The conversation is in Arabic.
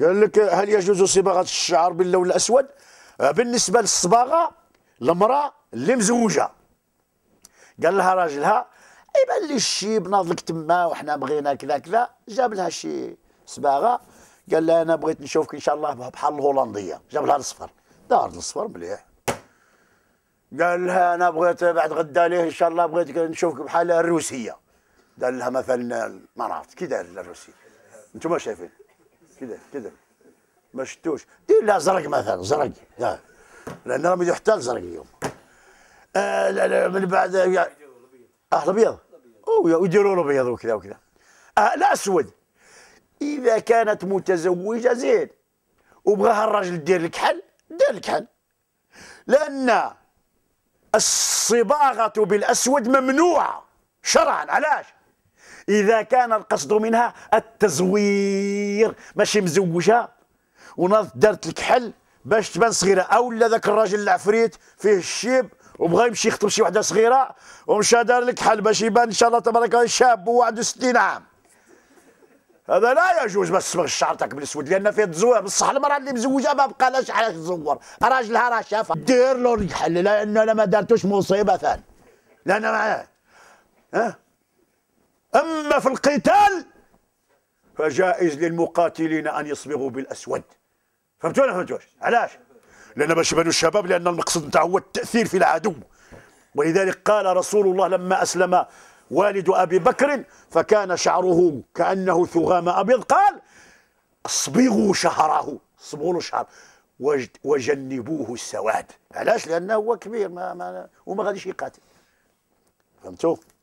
قال لك هل يجوز صباغه الشعر باللون الاسود آه، بالنسبه للصباغه المراه اللي مزوجه قال لها راجلها يبان لي شي بناضلك تما وحنا بغينا كذا كذا جاب لها شي صباغه قال لها انا بغيت نشوفك ان شاء الله بحال الهولنديه جاب لها الصفر دار الصفر مليح قال لها انا بغيت بعد غدا ليه ان شاء الله بغيت نشوفك بحال الروسيه قال لها مثلا المناط كي دار الروسيه انتم شايفين كذا كذا ما شفتوش دير لها زرق مثلا زرق لان راهم يحتاج زرق اليوم آه لا لا من بعد اه الابيض ويديروا له ابيض وكذا وكذا آه لا اسود اذا كانت متزوجه زين وبغاها الراجل دير لك حل دير لك حل لان الصباغه بالاسود ممنوعه شرعا علاش إذا كان القصد منها التزوير ماشي مزوجها وناض دارت لك حل باش تبان صغيرة أو لا ذاك الراجل العفريت فيه الشيب وبغى يمشي يخطب شي وحده صغيره ومشى دار لك حل باش يبان ان شاء الله تبارك الله شاب وهو عنده 60 عام هذا لا يجوز بس تصبغ الشعر تاعك بالاسود لان فيه تزوير بصح المراه اللي مزوجه ما بقى لا تزور راجلها راه شافها دير له الكحل لان انا ما دارتوش مصيبه ثاني لان ما ها أه؟ أما في القتال فجائز للمقاتلين أن يصبغوا بالأسود فهمتوا ولا فهمتوش علاش لأن باش يبانوا الشباب لأن المقصد نتاعو هو التأثير في العدو ولذلك قال رسول الله لما أسلم والد أبي بكر فكان شعره كأنه ثغام أبيض قال اصبغوا شعره اصبغوا له شعر وجنبوه السواد علاش لأنه هو كبير ما ما وما غاديش يقاتل فهمتوا